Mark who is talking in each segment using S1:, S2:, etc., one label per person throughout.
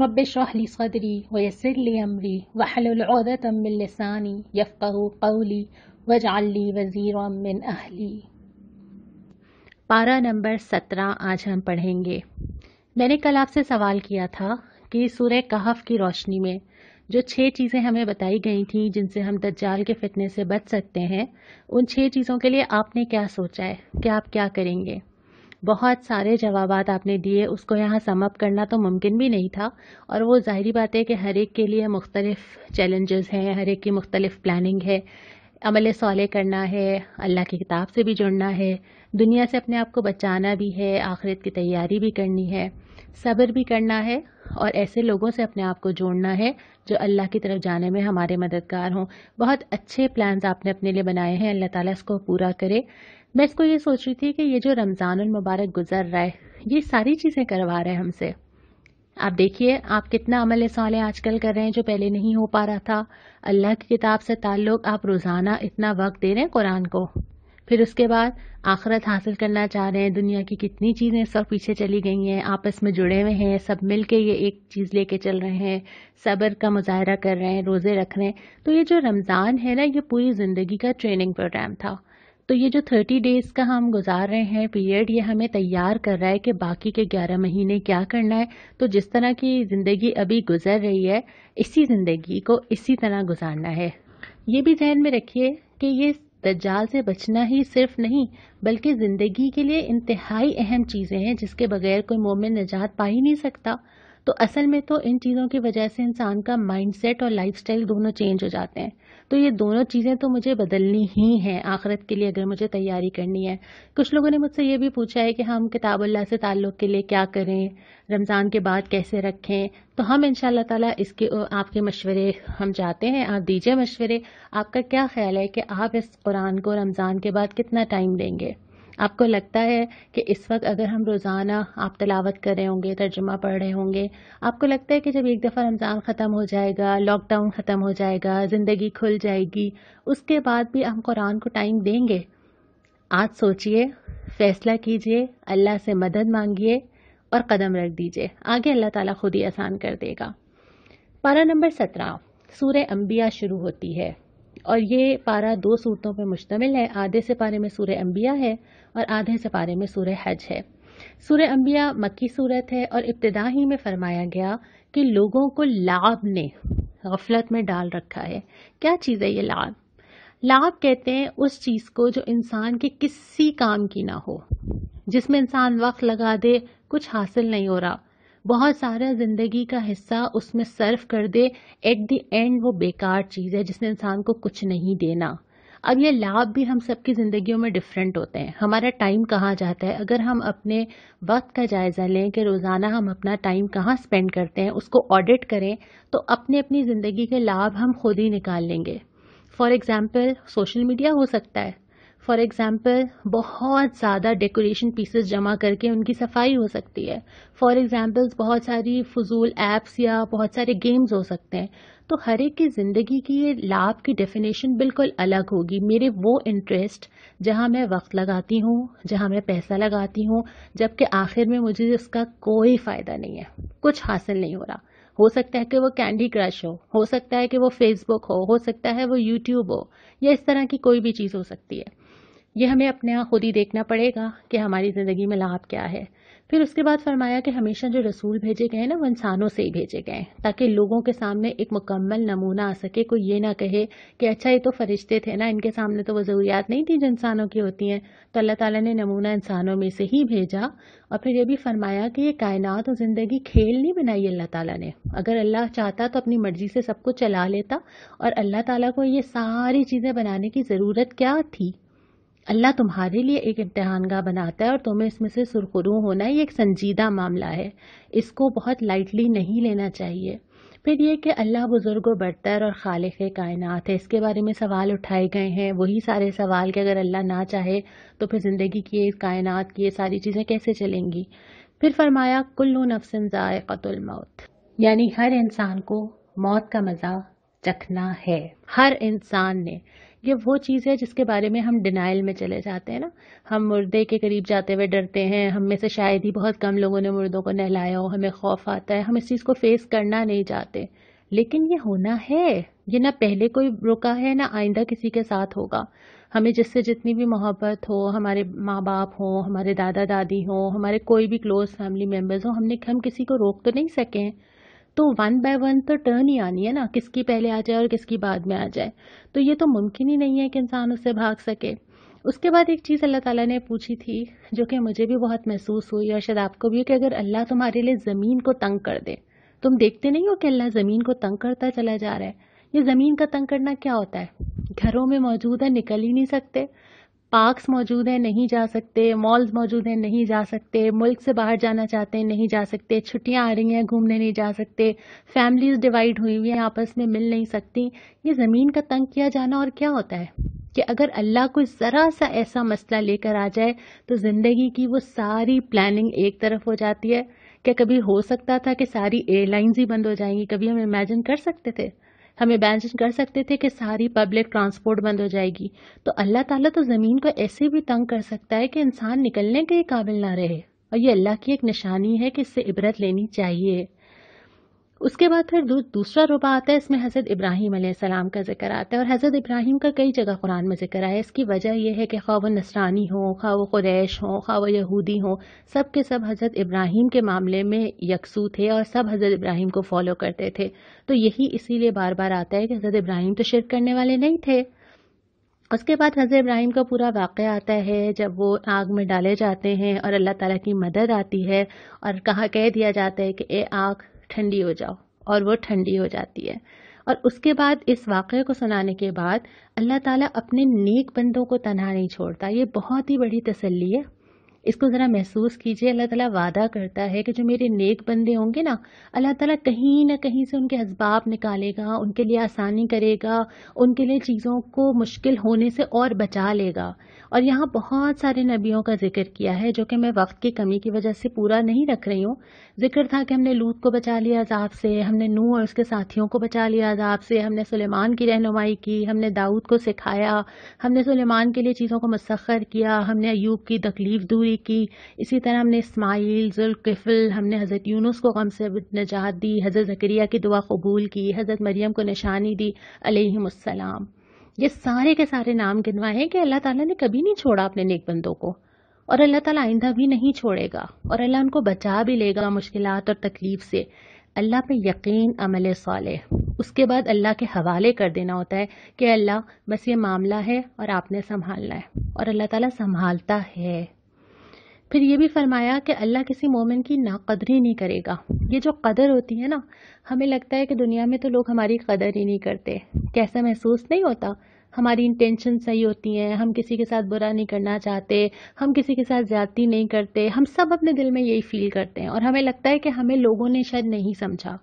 S1: رب اشرح لي صدري ويسر لي امري واحلل عقدة من لساني يفقه قولي واجعل لي वज़ीर من اهلي पारा नंबर सत्रह आज हम पढ़ेंगे मैंने कल आपसे सवाल किया था कि सूर्य कहफ की रोशनी में जो छह चीज़ें हमें बताई गई थी जिनसे हम दज्जाल के फितने से बच सकते हैं उन छह चीज़ों के लिए आपने क्या सोचा है कि आप क्या करेंगे बहुत सारे जवाब आपने दिए उसको यहाँ समअप करना तो मुमकिन भी नहीं था और वो ज़ाहरी बात है कि हर एक के लिए मुख्तलिफ़ चैलेंजेस हैं हर एक की मुख्तलिफ़ प्लानिंग है अमल सौले करना है अल्लाह की किताब से भी जुड़ना है दुनिया से अपने आप को बचाना भी है आखिरत की तैयारी भी करनी है सब्र भी करना है और ऐसे लोगों से अपने आप को जोड़ना है जो अल्लाह की तरफ जाने में हमारे मददगार हों बहुत अच्छे प्लान्स आपने अपने लिए बनाए हैं अल्लाह ताला इसको पूरा करे मैं इसको ये सोच रही थी कि ये जो रमज़ान मुबारक गुजर रहा है ये सारी चीज़ें करवा रहे हैं हमसे आप देखिए आप कितना अमल साल आजकल कर रहे हैं जो पहले नहीं हो पा रहा था अल्लाह की किताब से ताल्लुक़ आप रोज़ाना इतना वक्त दे रहे हैं कुरान को फिर उसके बाद आखरत हासिल करना चाह रहे हैं दुनिया की कितनी चीज़ें सब पीछे चली गई हैं आपस में जुड़े हुए हैं सब मिल के ये एक चीज़ लेके चल रहे हैं सब्र का मुजाहरा कर रहे हैं रोज़े रख रहे हैं तो ये जो रमज़ान है ना ये पूरी ज़िंदगी का ट्रेनिंग प्रोग्राम था तो ये जो 30 डेज़ का हम गुजार रहे हैं पीरियड ये हमें तैयार कर रहा है कि बाकी के 11 महीने क्या करना है तो जिस तरह की ज़िंदगी अभी गुजर रही है इसी ज़िंदगी को इसी तरह गुजारना है ये भी जहन में रखिए कि ये दज्जाल से बचना ही सिर्फ नहीं बल्कि ज़िंदगी के लिए इंतहाई अहम चीज़ें हैं जिसके बगैर कोई मोमिन निजात पा ही नहीं सकता तो असल में तो इन चीज़ों की वजह से इंसान का माइंडसेट और लाइफस्टाइल दोनों चेंज हो जाते हैं तो ये दोनों चीज़ें तो मुझे बदलनी ही हैं आखिरत के लिए अगर मुझे तैयारी करनी है कुछ लोगों ने मुझसे ये भी पूछा है कि हम अल्लाह से ताल्लुक़ के लिए क्या करें रमज़ान के बाद कैसे रखें तो हम इन ताला इसके आपके मशवरे हम चाहते हैं आप दीजिए मशवरे आपका क्या ख्याल है कि आप इस कुरान को रमज़ान के बाद कितना टाइम देंगे आपको लगता है कि इस वक्त अगर हम रोज़ाना आप तलावत कर रहे होंगे तर्जुमा पढ़ रहे होंगे आपको लगता है कि जब एक दफ़ा रमज़ान ख़त्म हो जाएगा लॉकडाउन ख़त्म हो जाएगा ज़िंदगी खुल जाएगी उसके बाद भी हम कुरान को टाइम देंगे आज सोचिए फ़ैसला कीजिए अल्लाह से मदद मांगिए और कदम रख दीजिए आगे अल्लाह ताला खुद ही आसान कर देगा पारा नंबर सत्रह सूर्य अम्बिया शुरू होती है और ये पारा दो सूरतों पर मुश्तमिल है आधे से पारे में सूर्य अम्बिया है और आधे से पारे में सूर्य हज है सूर्य अम्बिया मक्की सूरत है और इब्तदा ही में फरमाया गया कि लोगों को लाभ ने गफलत में डाल रखा है क्या चीज़ है ये लाभ लाभ कहते हैं उस चीज़ को जो इंसान के किसी काम की ना हो जिसमें इंसान वक्त लगा दे कुछ हासिल नहीं हो रहा बहुत सारा ज़िंदगी का हिस्सा उसमें सर्व कर दे एट द एंड वो बेकार चीज़ है जिसने इंसान को कुछ नहीं देना अब ये लाभ भी हम सबकी ज़िंदगियों में डिफरेंट होते हैं हमारा टाइम कहाँ जाता है अगर हम अपने वक्त का जायज़ा लें कि रोज़ाना हम अपना टाइम कहाँ स्पेंड करते हैं उसको ऑडिट करें तो अपने अपनी ज़िंदगी के लाभ हम खुद ही निकाल लेंगे फॉर एग्ज़ाम्पल सोशल मीडिया हो सकता है फॉर एग्ज़ाम्पल बहुत ज़्यादा डेकोरेशन पीसेस जमा करके उनकी सफाई हो सकती है फॉर एग्ज़ाम्पल्स बहुत सारी फजूल ऐप्स या बहुत सारे गेम्स हो सकते हैं तो हर एक की ज़िंदगी की ये लाभ की डेफिनेशन बिल्कुल अलग होगी मेरे वो इंटरेस्ट जहाँ मैं वक्त लगाती हूँ जहाँ मैं पैसा लगाती हूँ जबकि आखिर में मुझे इसका कोई फ़ायदा नहीं है कुछ हासिल नहीं हो रहा हो सकता है कि वो कैंडी क्रश हो हो सकता है कि वो फेसबुक हो हो सकता है वो यूट्यूब हो या इस तरह की कोई भी चीज़ हो सकती है ये हमें अपने आप खुद ही देखना पड़ेगा कि हमारी ज़िंदगी में लाभ क्या है फिर उसके बाद फरमाया कि हमेशा जो रसूल भेजे गए ना वो इंसानों से ही भेजे गए ताकि लोगों के सामने एक मुकम्मल नमूना आ सके कोई ये ना कहे कि अच्छा ये तो फरिश्ते थे ना इनके सामने तो वो ज़रूरियात नहीं थी जो इंसानों की होती हैं तो अल्लाह ताला ने नमूना इंसानों में से ही भेजा और फिर ये भी फरमाया कि ये कायनात और ज़िंदगी खेल नहीं बनाई अल्लाह ताला ने अगर अल्लाह चाहता तो अपनी मर्ज़ी से सबको चला लेता और अल्लाह ताला को ये सारी चीज़ें बनाने की ज़रूरत क्या थी अल्लाह तुम्हारे लिए एक इम्तहान गाह बनाता है और तुम्हें इसमें से सुरखरू होना ये एक संजीदा मामला है इसको बहुत लाइटली नहीं लेना चाहिए फिर ये कि अल्लाह बुज़ुर्ग बरतर और खालिक कायनात है इसके बारे में सवाल उठाए गए हैं वही सारे सवाल कि अगर अल्लाह ना चाहे तो फिर ज़िंदगी की ये कायनात की ये सारी चीज़ें कैसे चलेंगी फिर फरमाया कुल्लू नफसन मौत यानी हर इंसान को मौत का मज़ा चखना है हर इंसान ने ये वो चीज़ है जिसके बारे में हम डिनाइल में चले जाते हैं ना हम मुर्दे के करीब जाते हुए डरते हैं हम में से शायद ही बहुत कम लोगों ने मुर्दों को नहलाया हो हमें खौफ आता है हम इस चीज़ को फेस करना नहीं चाहते लेकिन ये होना है ये ना पहले कोई रुका है ना आइंदा किसी के साथ होगा हमें जिससे जितनी भी मोहब्बत हो हमारे माँ बाप हों हमारे दादा दादी हों हमारे कोई भी क्लोज़ फैमिली मेम्बर्स हों हमने हम किसी को रोक तो नहीं सके तो वन बाय वन तो टर्न ही आनी है ना किसकी पहले आ जाए और किसकी बाद में आ जाए तो ये तो मुमकिन ही नहीं है कि इंसान उससे भाग सके उसके बाद एक चीज़ अल्लाह ताला ने पूछी थी जो कि मुझे भी बहुत महसूस हुई और शायद आपको भी कि अगर अल्लाह तुम्हारे लिए ज़मीन को तंग कर दे तुम देखते नहीं हो कि अल्लाह ज़मीन को तंग करता चला जा रहा है ये ज़मीन का तंग करना क्या होता है घरों में मौजूद है निकल ही नहीं सकते पार्क्स मौजूद हैं नहीं जा सकते मॉल्स मौजूद हैं नहीं जा सकते मुल्क से बाहर जाना चाहते हैं नहीं जा सकते छुट्टियां आ रही हैं घूमने नहीं जा सकते फैमिलीज डिवाइड हुई हुई हैं आपस में मिल नहीं सकती ये ज़मीन का तंग किया जाना और क्या होता है कि अगर अल्लाह कोई ज़रा सा ऐसा मसला लेकर आ जाए तो ज़िंदगी की वो सारी प्लानिंग एक तरफ हो जाती है क्या कभी हो सकता था कि सारी एयरलाइंस ही बंद हो जाएंगी कभी हम इमेजिन कर सकते थे हम इमेजिन कर सकते थे कि सारी पब्लिक ट्रांसपोर्ट बंद हो जाएगी तो अल्लाह ताला तो ज़मीन को ऐसे भी तंग कर सकता है कि इंसान निकलने के काबिल ना रहे और ये अल्लाह की एक निशानी है कि इससे इबरत लेनी चाहिए उसके बाद फिर दूसरा रुबा आता है इसमें हज़रत इब्राहिम सलाम का जिक्र आता है और हज़रत इब्राहिम का कई जगह कुरान में जिक्र आया इसकी वजह यह है कि खा व नसरानी हो खा वो क्रैश हो खा वो यहूदी हो सब के सब हज़रत इब्राहिम के मामले में यकसू थे और सब हज़रत इब्राहिम को फॉलो करते थे तो यही इसीलिए बार बार आता है कि हज़रत इब्राहिम तो शिरक करने वाले नहीं थे उसके बाद हज़रत इब्राहिम का पूरा वाक़ आता है जब वो आग में डाले जाते हैं और अल्लाह ताला की मदद आती है और कहा कह दिया जाता है कि ए आग ठंडी हो जाओ और वो ठंडी हो जाती है और उसके बाद इस वाक़े को सुनाने के बाद अल्लाह ताला अपने नेक बंदों को तनहा नहीं छोड़ता ये बहुत ही बड़ी तसल्ली है इसको ज़रा महसूस कीजिए अल्लाह ताला वादा करता है कि जो मेरे नेक बंदे होंगे ना अल्लाह ताला कहीं ना कहीं से उनके इसबाब निकालेगा उनके लिए आसानी करेगा उनके लिए चीज़ों को मुश्किल होने से और बचा लेगा और यहाँ बहुत सारे नबियों का जिक्र किया है जो कि मैं वक्त की कमी की वजह से पूरा नहीं रख रही हूँ जिक्र था कि हमने लूत को बचा लिया अजाब से हमने नू और उसके साथियों को बचा लिया अजाब से हमने सुलेमान की रहनुमाई की हमने दाऊद को सिखाया हमने सुलेमान के लिए चीज़ों को मसखर किया हमने अयूब की तकलीफ़ दूरी की इसी तरह हमने इसमाइल जुल्किफल हमने हज़रत यूनुस को गम से नजात दी हज़रत जकरिया की दुआ कबूल की हज़रत मरियम को निशानी दी अलैहिमुस्सलाम ये सारे के सारे नाम गिनवाए हैं कि अल्लाह ताला ने कभी नहीं छोड़ा अपने नेक बंदों को और अल्लाह ताला आइंदा भी नहीं छोड़ेगा और अल्लाह उनको बचा भी लेगा मुश्किल और तकलीफ से अल्लाह पे यकीन अमल साल उसके बाद अल्लाह के हवाले कर देना होता है कि अल्लाह बस ये मामला है और आपने संभालना है और अल्लाह ताला संभालता है फिर ये भी फरमाया कि अल्लाह किसी मोमिन की नाकदरी नहीं करेगा ये जो कदर होती है ना हमें लगता है कि दुनिया में तो लोग हमारी कदर ही नहीं करते कैसा महसूस नहीं होता हमारी इंटेंशन सही होती हैं हम किसी के साथ बुरा नहीं करना चाहते हम किसी के साथ ज़्यादती नहीं करते हम सब अपने दिल में यही फील करते हैं और हमें लगता है कि हमें लोगों ने शायद नहीं समझा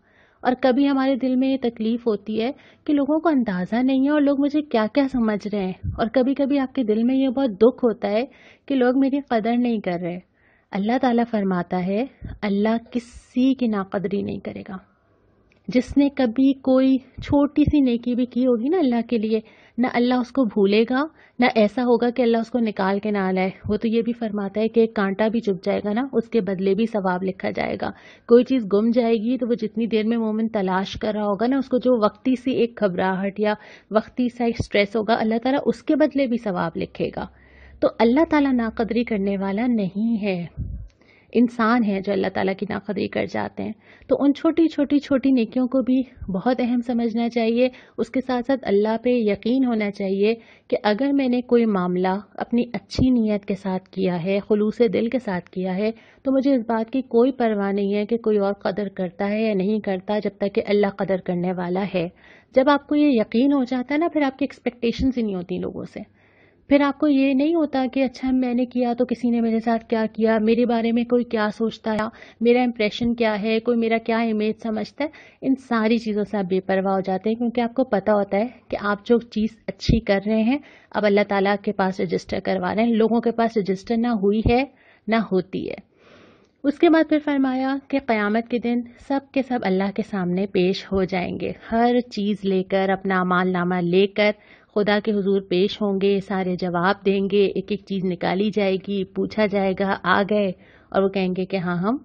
S1: और कभी हमारे दिल में ये तकलीफ़ होती है कि लोगों को अंदाज़ा नहीं है और लोग मुझे क्या क्या समझ रहे हैं और कभी कभी आपके दिल में ये बहुत दुख होता है कि लोग मेरी कदर नहीं कर रहे अल्लाह ताला फरमाता है अल्लाह किसी की नाकदरी नहीं करेगा जिसने कभी कोई छोटी सी नेकी भी की होगी ना अल्लाह के लिए ना अल्लाह उसको भूलेगा ना ऐसा होगा कि अल्लाह उसको निकाल के ना लाए वो तो ये भी फरमाता है कि एक कांटा भी चुप जाएगा ना उसके बदले भी सवाब लिखा जाएगा कोई चीज़ गुम जाएगी तो वो जितनी देर में मोमिन तलाश कर रहा होगा ना उसको जो वक्ती सी एक घबराहट या वक्ती सा एक स्ट्रेस होगा अल्लाह ताला उसके बदले भी सवाब लिखेगा तो अल्लाह ताला नाकदरी करने वाला नहीं है इंसान हैं जो अल्लाह ताला की नाकदरी कर जाते हैं तो उन छोटी छोटी छोटी नेकियों को भी बहुत अहम समझना चाहिए उसके साथ साथ अल्लाह पे यकीन होना चाहिए कि अगर मैंने कोई मामला अपनी अच्छी नीयत के साथ किया है खलूस दिल के साथ किया है तो मुझे इस बात की कोई परवाह नहीं है कि कोई और कदर करता है या नहीं करता जब तक कि अल्लाह कदर करने वाला है जब आपको ये यकीन हो जाता है ना फिर आपकी एक्सपेक्टेशन ही नहीं होती लोगों से फिर आपको ये नहीं होता कि अच्छा मैंने किया तो किसी ने मेरे साथ क्या किया मेरे बारे में कोई क्या सोचता है मेरा इंप्रेशन क्या है कोई मेरा क्या इमेज समझता है इन सारी चीज़ों से आप बेपरवाह हो जाते हैं क्योंकि आपको पता होता है कि आप जो चीज़ अच्छी कर रहे हैं अब अल्लाह ताला के पास रजिस्टर करवा रहे हैं लोगों के पास रजिस्टर ना हुई है ना होती है उसके बाद फिर फरमाया कि क़यामत के दिन सब के सब अल्लाह के सामने पेश हो जाएंगे हर चीज़ लेकर अपना माल नामा लेकर खुदा के हुजूर पेश होंगे सारे जवाब देंगे एक एक चीज़ निकाली जाएगी पूछा जाएगा आ गए और वो कहेंगे कि हाँ हम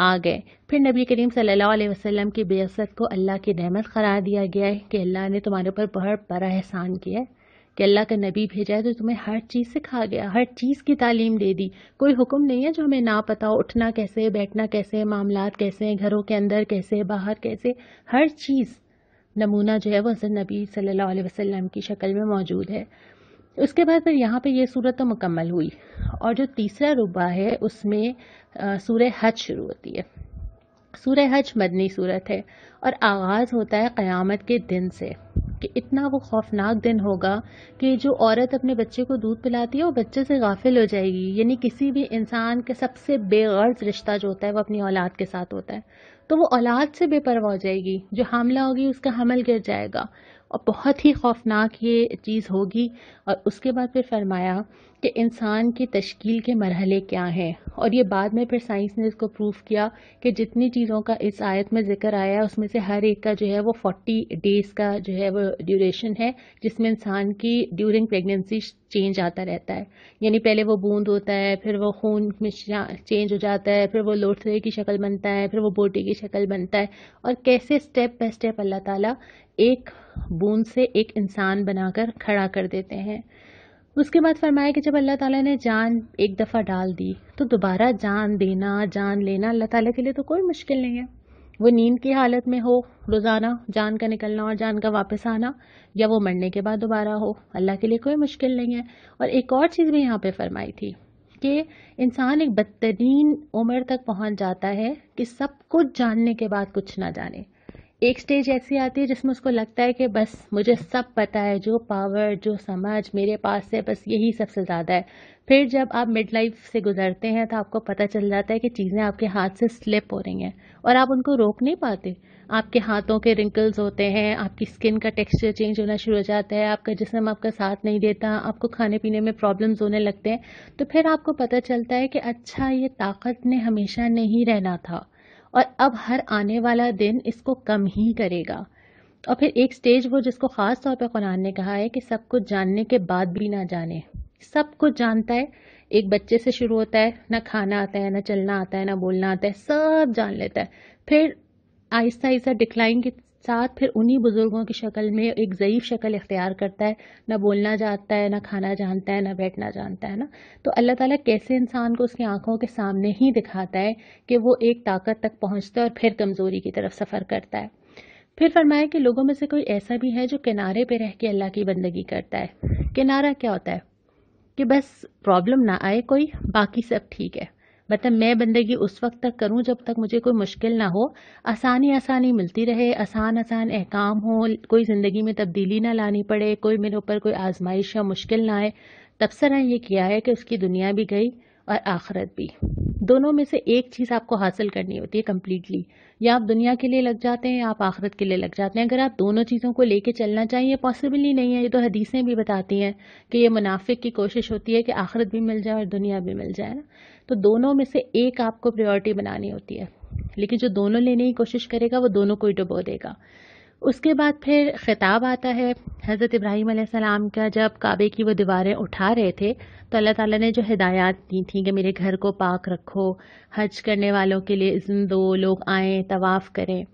S1: आ गए फिर नबी करीम सल्लल्लाहु अलैहि वसल्लम की बेअसत को अल्लाह की नहमत करार दिया गया है कि अल्लाह ने तुम्हारे ऊपर बहुत बड़ा एहसान किया है कि अल्लाह का नबी भेजा है तो तुम्हें हर चीज़ सिखा गया हर चीज़ की तालीम दे दी कोई हुक्म नहीं है जो हमें ना पता हो उठना कैसे बैठना कैसे मामला कैसे घरों के अंदर कैसे बाहर कैसे हर चीज़ नमूना जो है वो हसन नबी सल्लल्लाहु अलैहि वसल्लम की शक्ल में मौजूद है उसके बाद फिर यहाँ पे ये सूरत तो मुकम्मल हुई और जो तीसरा रुबा है उसमें सूर हज शुरू होती है सूर हज मदनी सूरत है और आगाज़ होता है क़यामत के दिन से कि इतना वो खौफनाक दिन होगा कि जो औरत अपने बच्चे को दूध पिलाती है वो बच्चे से गाफिल हो जाएगी यानी किसी भी इंसान के सबसे बेगर्ज रिश्ता जो होता है वो अपनी औलाद के साथ होता है तो वो औलाद से बेपरवाह हो जाएगी जो हमला होगी उसका हमल गिर जाएगा और बहुत ही खौफनाक ये चीज़ होगी और उसके बाद फिर फरमाया कि इंसान की तश्कील के मरहले क्या हैं और ये बाद में फिर साइंस ने इसको प्रूफ किया कि जितनी चीज़ों का इस आयत में ज़िक्र आया है उसमें से हर एक का जो है वो फोर्टी डेज़ का जो है वो ड्यूरेशन है जिसमें इंसान की ड्यूरिंग प्रेगनेंसी चेंज आता रहता है यानी पहले वो बूंद होता है फिर वो खून में चेंज हो जाता है फिर वो लोथरे की शक्ल बनता है फिर वो बोटी की शक्ल बनता है और कैसे स्टेप बाय स्टेप अल्लाह ताला एक बूंद से एक इंसान बनाकर खड़ा कर देते हैं उसके बाद फरमाया कि जब अल्लाह ताला ने जान एक दफ़ा डाल दी तो दोबारा जान देना जान लेना अल्लाह ताला के लिए तो कोई मुश्किल नहीं है वो नींद की हालत में हो रोज़ाना जान का निकलना और जान का वापस आना या वो मरने के बाद दोबारा हो अल्लाह के लिए कोई मुश्किल नहीं है और एक और चीज़ भी यहाँ पे फरमाई थी कि इंसान एक बदतरीन उम्र तक पहुँच जाता है कि सब कुछ जानने के बाद कुछ ना जाने एक स्टेज ऐसी आती है जिसमें उसको लगता है कि बस मुझे सब पता है जो पावर जो समझ मेरे पास है बस यही सबसे ज़्यादा है फिर जब आप मिड लाइफ से गुजरते हैं तो आपको पता चल जाता है कि चीज़ें आपके हाथ से स्लिप हो रही हैं और आप उनको रोक नहीं पाते आपके हाथों के रिंकल्स होते हैं आपकी स्किन का टेक्सचर चेंज होना शुरू हो जाता है आपका जिसम आपका साथ नहीं देता आपको खाने पीने में प्रॉब्लम्स होने लगते हैं तो फिर आपको पता चलता है कि अच्छा ये ताकत ने हमेशा नहीं रहना था और अब हर आने वाला दिन इसको कम ही करेगा और फिर एक स्टेज वो जिसको ख़ास तौर पे कुरान ने कहा है कि सब कुछ जानने के बाद भी ना जाने सब कुछ जानता है एक बच्चे से शुरू होता है ना खाना आता है ना चलना आता है ना बोलना आता है सब जान लेता है फिर आहिस्ता आहिस्ता डिक्लाइन की साथ फिर उन्हीं बुज़ुर्गों की शक्ल में एक ज़यीफ़ शक्ल इख्तियार करता है ना बोलना जानता है ना खाना जानता है ना बैठना जानता है ना तो अल्लाह ताला कैसे इंसान को उसकी आंखों के सामने ही दिखाता है कि वो एक ताकत तक पहुंचता है और फिर कमज़ोरी की तरफ सफ़र करता है फिर फरमाया कि लोगों में से कोई ऐसा भी है जो किनारे पर रह के अल्लाह की बंदगी करता है किनारा क्या होता है कि बस प्रॉब्लम ना आए कोई बाकी सब ठीक है मतलब मैं बंदगी उस वक्त तक करूँ जब तक मुझे कोई मुश्किल ना हो आसानी आसानी मिलती रहे आसान आसान अहकाम हो कोई ज़िंदगी में तब्दीली ना लानी पड़े कोई मेरे ऊपर कोई आजमाइश या मुश्किल ना आए तबसरा ये किया है कि उसकी दुनिया भी गई और आखरत भी दोनों में से एक चीज़ आपको हासिल करनी होती है कम्प्लीटली या आप दुनिया के लिए लग जाते हैं या आप आखरत के लिए लग जाते हैं अगर आप दोनों चीज़ों को लेके चलना चाहिए पॉसिबल ही नहीं है ये तो हदीसें भी बताती हैं कि ये मुनाफिक की कोशिश होती है कि आखरत भी मिल जाए और दुनिया भी मिल जाए ना तो दोनों में से एक आपको प्रायोरिटी बनानी होती है लेकिन जो दोनों लेने की कोशिश करेगा वो दोनों को ही डुबो देगा उसके बाद फिर ख़िताब आता है हज़रत इब्राहिम सलाम का जब काबे की वो दीवारें उठा रहे थे तो अल्लाह ताला ने जो हिदायत दी थी कि मेरे घर को पाक रखो हज करने वालों के लिए इज्जत दो लोग आएँ तवाफ़ करें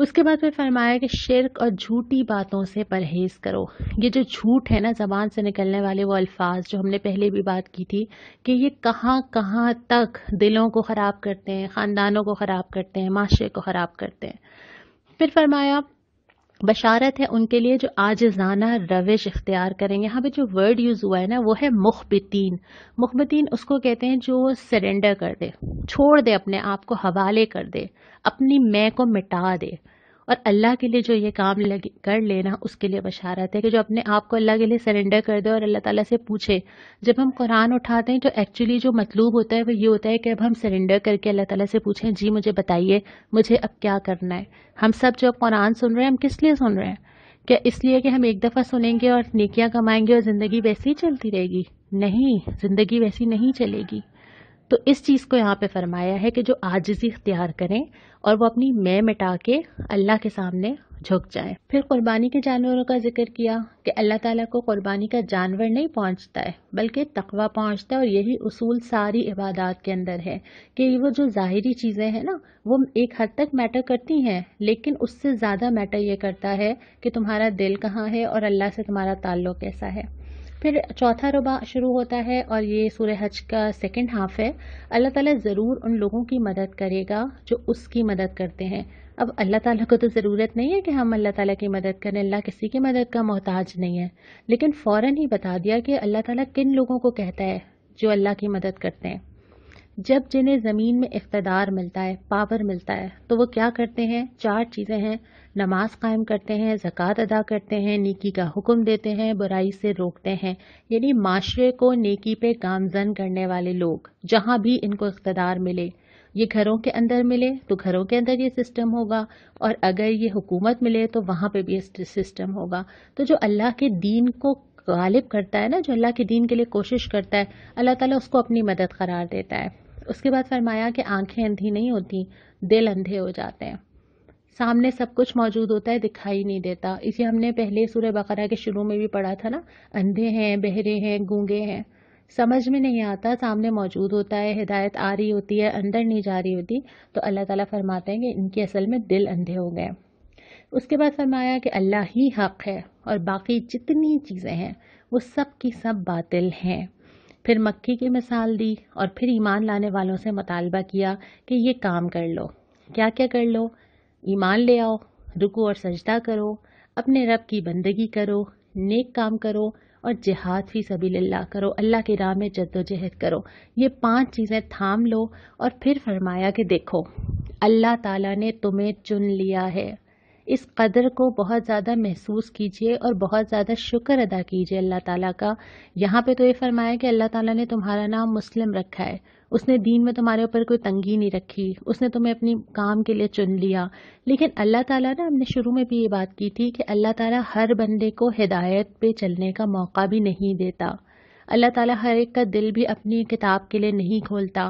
S1: उसके बाद फिर फरमाया कि शिरक और झूठी बातों से परहेज़ करो ये जो झूठ है ना ज़बान से निकलने वाले वो अल्फाज जो हमने पहले भी बात की थी कि ये कहाँ कहाँ तक दिलों को ख़राब करते हैं ख़ानदानों को ख़राब करते हैं माशरे को ख़राब करते हैं फिर फरमाया बशारत है उनके लिए जो आजाना रविश इख्तियार करेंगे यहाँ पे जो वर्ड यूज़ हुआ है ना वो है मुखबतीन मुखबतीन उसको कहते हैं जो सरेंडर कर दे छोड़ दे अपने आप को हवाले कर दे अपनी मैं को मिटा दे और अल्लाह के लिए जो ये काम लगे कर लेना उसके लिए बशारत है कि जो अपने आप को अल्लाह के लिए सरेंडर कर दे और अल्लाह ताला से पूछे जब हम कुरान उठाते हैं तो एक्चुअली जो मतलूब होता है वो ये होता है कि अब हम सरेंडर करके अल्लाह ताला से पूछें जी मुझे बताइए मुझे अब क्या करना है हम सब जो कुरान सुन रहे हैं हम किस लिए सुन रहे हैं क्या इसलिए कि हम एक दफ़ा सुनेंगे और नेकियाँ कमाएंगे और ज़िंदगी वैसी ही चलती रहेगी नहीं ज़िंदगी वैसी नहीं चलेगी तो इस चीज़ को यहाँ पे फरमाया है कि जो आजिज़ी इख्तियार करें और वो अपनी मैं मिटा के अल्लाह के सामने झुक जाए फिर कुर्बानी के जानवरों का जिक्र किया कि अल्लाह ताला को कुर्बानी का जानवर नहीं पहुंचता है बल्कि तकवा पहुंचता है और यही उसूल सारी इबादत के अंदर है कि वो जो ज़ाहरी चीज़ें हैं ना वो एक हद तक मैटर करती हैं लेकिन उससे ज़्यादा मैटर ये करता है कि तुम्हारा दिल कहाँ है और अल्लाह से तुम्हारा ताल्लुक़ कैसा है फिर चौथा रुबा शुरू होता है और ये सूर्य हज का सेकेंड हाफ है अल्लाह ताला ज़रूर उन लोगों की मदद करेगा जो उसकी मदद करते हैं अब अल्लाह ताला को तो ज़रूरत नहीं है कि हम अल्लाह ताला की मदद करें अल्लाह किसी की मदद का मोहताज नहीं है लेकिन फ़ौर ही बता दिया कि अल्लाह ताला किन लोगों को कहता है जो अल्लाह की मदद करते हैं जब जिन्हें ज़मीन में इकतदार मिलता है पावर मिलता है तो वो क्या करते हैं चार चीज़ें हैं नमाज कायम करते हैं जक़ात अदा करते हैं नेकी का हुक्म देते हैं बुराई से रोकते हैं यानी माशरे को नेकी पे गामजन करने वाले लोग जहाँ भी इनको इकतदार मिले ये घरों के अंदर मिले तो घरों के अंदर ये सिस्टम होगा और अगर ये हुकूमत मिले तो वहाँ पे भी ये सिस्टम होगा तो जो अल्लाह के दीन को गालिब करता है ना जो अल्लाह के दीन के लिए कोशिश करता है अल्लाह ताला उसको अपनी मदद करार देता है उसके बाद फरमाया कि आंखें अंधी नहीं होती दिल अंधे हो जाते हैं सामने सब कुछ मौजूद होता है दिखाई नहीं देता इसे हमने पहले सूर्य बकरा के शुरू में भी पढ़ा था ना अंधे हैं बहरे हैं गूंगे हैं समझ में नहीं आता सामने मौजूद होता है हिदायत आ रही होती है अंदर नहीं जा रही होती तो अल्लाह ताला फरमाते हैं कि इनके असल में दिल अंधे हो गए उसके बाद फरमाया कि अल्लाह ही हक है और बाकी जितनी चीज़ें हैं वो सब की सब बातिल हैं फिर मक्खी की मिसाल दी और फिर ईमान लाने वालों से मुतालबा किया कि ये काम कर लो क्या क्या कर लो ईमान ले आओ रुको और सजदा करो अपने रब की बंदगी करो नेक काम करो और जिहाद फी सबील्ला करो अल्लाह के राह में जद्दोजहद करो ये पांच चीज़ें थाम लो और फिर फरमाया कि देखो अल्लाह ताला ने तुम्हें चुन लिया है इस कदर को बहुत ज़्यादा महसूस कीजिए और बहुत ज़्यादा शुक्र अदा कीजिए अल्लाह ताला का यहाँ पे तो ये फरमाया कि अल्लाह ताला ने तुम्हारा नाम मुस्लिम रखा है उसने दीन में तुम्हारे ऊपर कोई तंगी नहीं रखी उसने तुम्हें अपनी काम के लिए चुन लिया लेकिन अल्लाह ताला ने हमने शुरू में भी ये बात की थी कि अल्लाह ताला हर बंदे को हिदायत पे चलने का मौका भी नहीं देता अल्लाह ताला हर एक का दिल भी अपनी किताब के लिए नहीं खोलता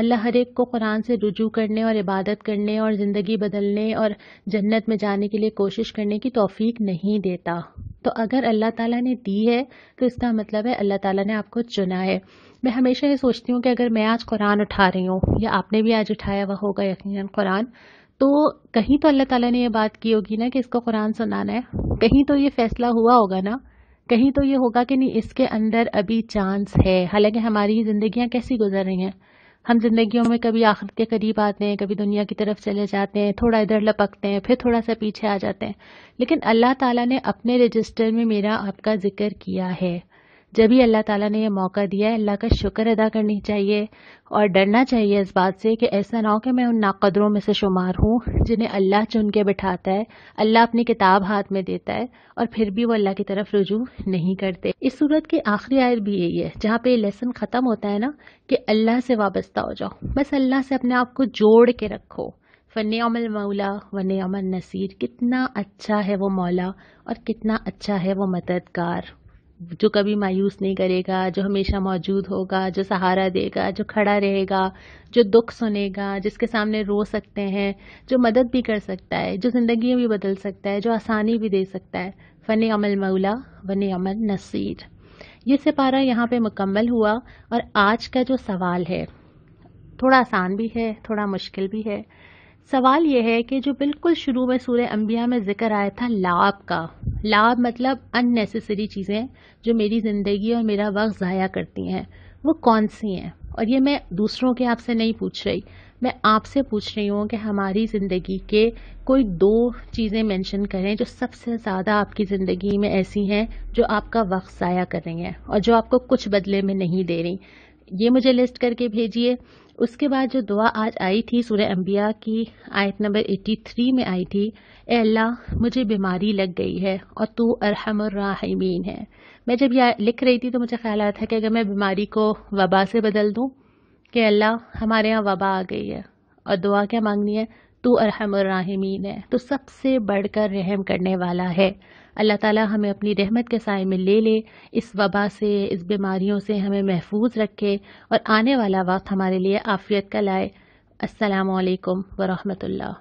S1: अल्लाह हर एक को कुरान से रुजू करने और इबादत करने और ज़िंदगी बदलने और जन्नत में जाने के लिए कोशिश करने की तोफ़ी नहीं देता तो अगर अल्लाह ताला ने दी है तो इसका मतलब है अल्लाह ताला ने आपको चुना है मैं हमेशा ये सोचती हूँ कि अगर मैं आज कुरान उठा रही हूँ या आपने भी आज उठाया हुआ होगा यकीन कुरान तो कहीं तो अल्लाह ताला ने ये बात की होगी ना कि इसको कुरान सुनाना है कहीं तो ये फैसला हुआ होगा ना कहीं तो ये होगा कि नहीं इसके अंदर अभी चांस है हालांकि हमारी जिंदगियां कैसी गुजर रही हैं हम जिंदगियों में कभी आखिर के करीब आते हैं कभी दुनिया की तरफ चले जाते हैं थोड़ा इधर लपकते हैं फिर थोड़ा सा पीछे आ जाते हैं लेकिन अल्लाह ताला ने अपने रजिस्टर में मेरा आपका जिक्र किया है जब ही अल्लाह ताला ने यह मौका दिया है अल्लाह का शुक्र अदा करनी चाहिए और डरना चाहिए इस बात से कि ऐसा ना हो कि मैं उन नाकदरों में से शुमार हूँ जिन्हें अल्लाह चुन के बिठाता है अल्लाह अपनी किताब हाथ में देता है और फिर भी वो अल्लाह की तरफ रुजू नहीं करते इस सूरत की आखिरी आयत भी यही है जहाँ पे लेसन ख़त्म होता है ना कि अल्लाह से वाबस्ता हो जाओ बस अल्लाह से अपने आप को जोड़ के रखो फ़न अमल मौला वन अमल नसीर कितना अच्छा है वो मौला और कितना अच्छा है वो मददगार जो कभी मायूस नहीं करेगा जो हमेशा मौजूद होगा जो सहारा देगा जो खड़ा रहेगा जो दुख सुनेगा जिसके सामने रो सकते हैं जो मदद भी कर सकता है जो ज़िंदगी भी बदल सकता है जो आसानी भी दे सकता है फ़न अमल मौला वन अमल नसीर ये सिपारा यहाँ पे मुकम्मल हुआ और आज का जो सवाल है थोड़ा आसान भी है थोड़ा मुश्किल भी है सवाल यह है कि जो बिल्कुल शुरू में सूर्य अम्बिया में जिक्र आया था लाभ का लाभ मतलब अननेसेसरी चीज़ें जो मेरी ज़िंदगी और मेरा वक्त ज़ाया करती हैं वो कौन सी हैं और ये मैं दूसरों के आपसे नहीं पूछ रही मैं आपसे पूछ रही हूँ कि हमारी ज़िंदगी के कोई दो चीज़ें मेंशन करें जो सबसे ज़्यादा आपकी ज़िंदगी में ऐसी हैं जो आपका वक्त ज़ाया कर रही हैं और जो आपको कुछ बदले में नहीं दे रही ये मुझे लिस्ट करके भेजिए उसके बाद जो दुआ आज आई थी सूर्य अम्बिया की आयत नंबर 83 में आई थी ए अल्लाह मुझे बीमारी लग गई है और तू अरहमरमीन है मैं जब यह लिख रही थी तो मुझे ख्याल आया था कि अगर मैं बीमारी को वबा से बदल दूँ कि अल्लाह हमारे यहाँ वबा आ गई है और दुआ क्या मांगनी है तू अरहमरमीन है तो सबसे बढ़कर रहम करने वाला है अल्लाह ताला हमें अपनी रहमत के साय में ले ले इस वबा से इस बीमारियों से हमें महफूज रखे और आने वाला वक्त हमारे लिए आफ़ियत का लाए असलकम वरहमल्ला